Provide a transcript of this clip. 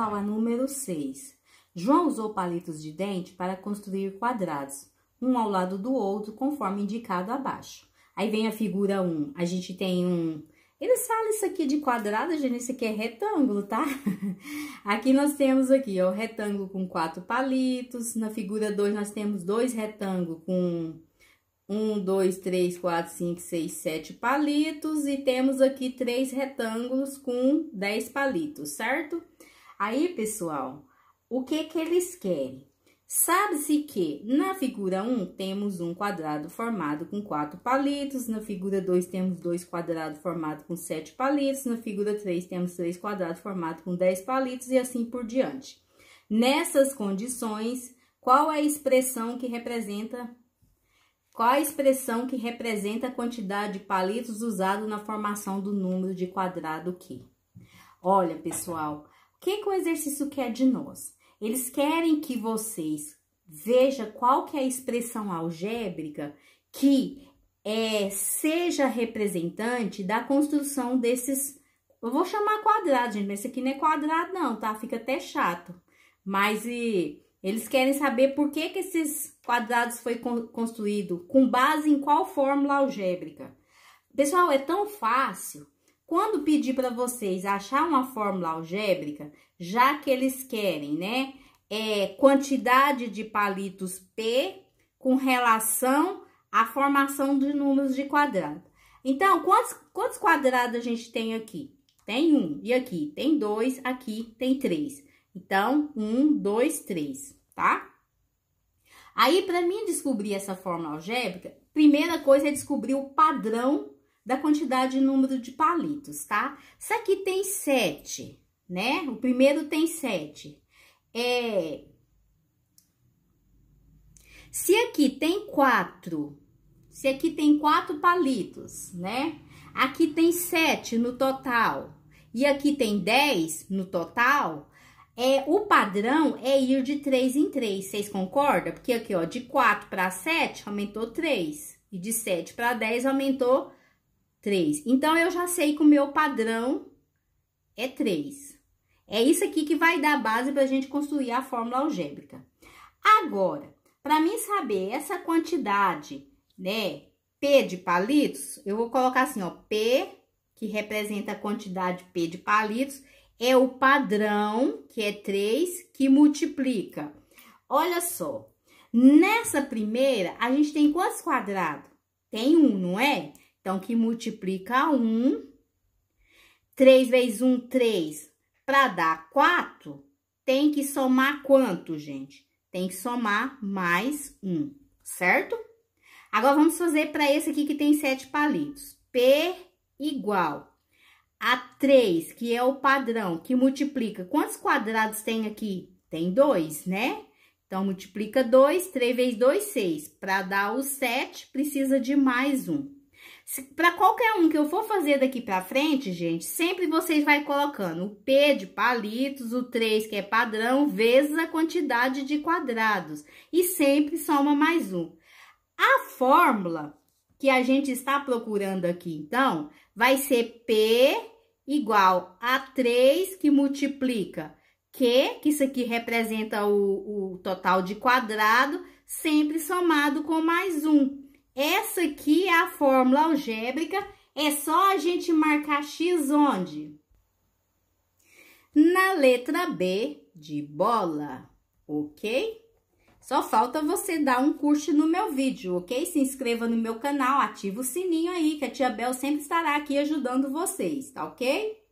Qual a número 6? João usou palitos de dente para construir quadrados, um ao lado do outro, conforme indicado abaixo. Aí vem a figura 1. A gente tem um eles falam isso aqui de quadrado, gente, isso aqui é retângulo, tá? aqui nós temos aqui, ó, retângulo com quatro palitos. Na figura 2, nós temos dois retângulos com um, dois, três, quatro, cinco, seis, sete palitos. E temos aqui três retângulos com dez palitos, certo? Aí, pessoal, o que que eles querem? Sabe-se que na figura 1 temos um quadrado formado com quatro palitos, na figura 2 temos dois quadrados formados com sete palitos, na figura 3 temos três quadrados formados com 10 palitos e assim por diante. Nessas condições, qual é a expressão que representa qual a expressão que representa a quantidade de palitos usado na formação do número de quadrado Q? Olha, pessoal, o que, que o exercício quer de nós? Eles querem que vocês vejam qual que é a expressão algébrica que é, seja representante da construção desses... Eu vou chamar quadrado, gente, mas esse aqui não é quadrado não, tá? Fica até chato. Mas e, eles querem saber por que, que esses quadrados foi construído, com base em qual fórmula algébrica. Pessoal, é tão fácil quando pedir para vocês achar uma fórmula algébrica, já que eles querem, né, é, quantidade de palitos P com relação à formação de números de quadrado. Então, quantos, quantos quadrados a gente tem aqui? Tem um, e aqui tem dois, aqui tem três. Então, um, dois, três, tá? Aí, para mim descobrir essa fórmula algébrica, primeira coisa é descobrir o padrão da quantidade e número de palitos, tá? Isso aqui tem sete, né? O primeiro tem sete. É... Se aqui tem quatro, se aqui tem quatro palitos, né? Aqui tem sete no total e aqui tem dez no total, é, o padrão é ir de 3 em 3, vocês concordam? Porque aqui, ó, de 4 para 7 aumentou 3 e de 7 para 10 aumentou 3. Então, eu já sei que o meu padrão é 3. É isso aqui que vai dar base para a gente construir a fórmula algébrica. Agora, para mim saber essa quantidade, né, P de palitos, eu vou colocar assim, ó, P, que representa a quantidade P de palitos, é o padrão, que é 3, que multiplica. Olha só, nessa primeira, a gente tem quantos quadrados? Tem um, não é? Então, que multiplica 1. 3 vezes 1, 3. Para dar 4, tem que somar quanto, gente? Tem que somar mais 1, certo? Agora, vamos fazer para esse aqui que tem 7 palitos. P igual a 3, que é o padrão, que multiplica. Quantos quadrados tem aqui? Tem 2, né? Então, multiplica 2, 3 vezes 2, 6. Para dar o 7, precisa de mais 1. Para qualquer um que eu for fazer daqui para frente, gente, sempre vocês vai colocando o P de palitos, o 3 que é padrão, vezes a quantidade de quadrados. E sempre soma mais um. A fórmula que a gente está procurando aqui, então, vai ser P igual a 3 que multiplica Q, que isso aqui representa o, o total de quadrado, sempre somado com mais um. Essa aqui é a fórmula algébrica, é só a gente marcar x onde? Na letra B de bola, ok? Só falta você dar um curte no meu vídeo, ok? Se inscreva no meu canal, ativa o sininho aí, que a Tia Bel sempre estará aqui ajudando vocês, tá ok?